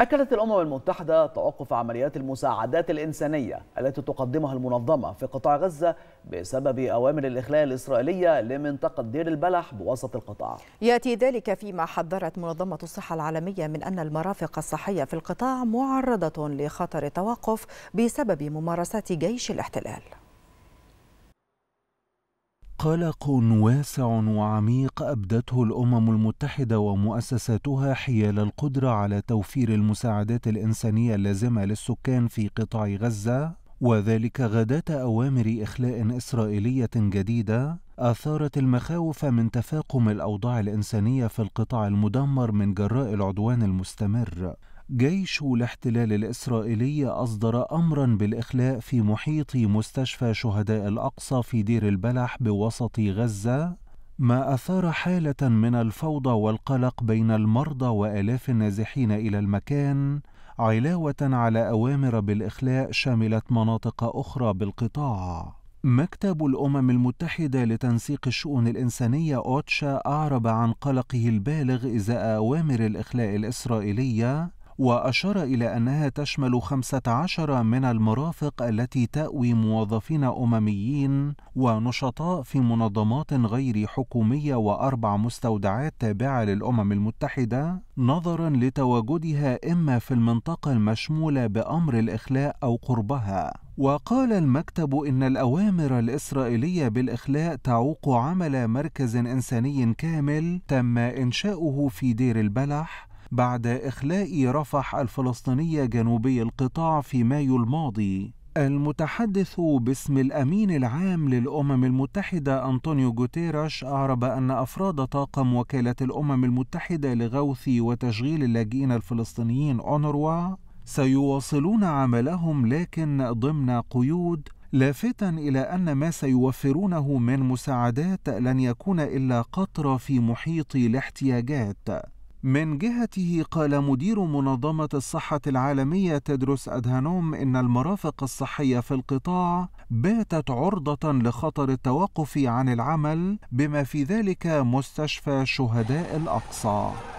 أكدت الأمم المتحدة توقف عمليات المساعدات الإنسانية التي تقدمها المنظمة في قطاع غزة بسبب أوامر الإخلاء الإسرائيلية لمنطقة دير البلح بوسط القطاع يأتي ذلك فيما حذرت منظمة الصحة العالمية من أن المرافق الصحية في القطاع معرضة لخطر توقف بسبب ممارسات جيش الاحتلال قلق واسع وعميق أبدته الأمم المتحدة ومؤسساتها حيال القدرة على توفير المساعدات الإنسانية اللازمة للسكان في قطاع غزة، وذلك غداة أوامر إخلاء إسرائيلية جديدة أثارت المخاوف من تفاقم الأوضاع الإنسانية في القطاع المدمر من جراء العدوان المستمر، جيش الاحتلال الإسرائيلي أصدر أمرا بالإخلاء في محيط مستشفى شهداء الأقصى في دير البلح بوسط غزة ما أثار حالة من الفوضى والقلق بين المرضى وآلاف النازحين إلى المكان علاوة على أوامر بالإخلاء شملت مناطق أخرى بالقطاع مكتب الأمم المتحدة لتنسيق الشؤون الإنسانية أوتشا أعرب عن قلقه البالغ إزاء أوامر الإخلاء الإسرائيلية وأشار إلى أنها تشمل 15 من المرافق التي تأوي موظفين أمميين ونشطاء في منظمات غير حكومية وأربع مستودعات تابعة للأمم المتحدة نظرا لتواجدها إما في المنطقة المشمولة بأمر الإخلاء أو قربها وقال المكتب إن الأوامر الإسرائيلية بالإخلاء تعوق عمل مركز إنساني كامل تم إنشاؤه في دير البلح بعد إخلاء رفح الفلسطينية جنوبي القطاع في مايو الماضي المتحدث باسم الأمين العام للأمم المتحدة أنطونيو جوتيراش أعرب أن أفراد طاقم وكالة الأمم المتحدة لغوث وتشغيل اللاجئين الفلسطينيين أونروا سيواصلون عملهم لكن ضمن قيود لافتا إلى أن ما سيوفرونه من مساعدات لن يكون إلا قطرة في محيط الاحتياجات من جهته قال مدير منظمة الصحة العالمية تدرس أدهانوم إن المرافق الصحية في القطاع باتت عرضة لخطر التوقف عن العمل بما في ذلك مستشفى شهداء الأقصى